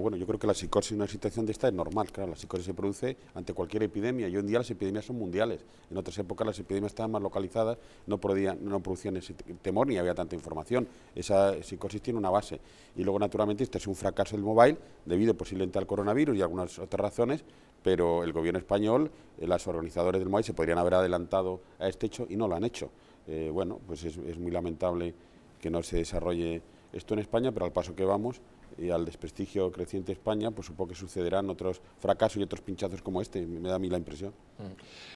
Bueno, yo creo que la psicosis en una situación de esta es normal, claro, la psicosis se produce ante cualquier epidemia y hoy en día las epidemias son mundiales. En otras épocas las epidemias estaban más localizadas, no, producían, no producían ese temor ni había tanta información. Esa psicosis tiene una base. Y luego, naturalmente, este es un fracaso del mobile debido posiblemente al coronavirus y algunas otras razones, pero el gobierno español, eh, las organizadores del mobile se podrían haber adelantado a este hecho y no lo han hecho. Eh, bueno, pues es muy lamentable que no se desarrolle esto en España, pero al paso que vamos y al desprestigio creciente de España, pues supongo que sucederán otros fracasos y otros pinchazos como este, me da a mí la impresión. Mm.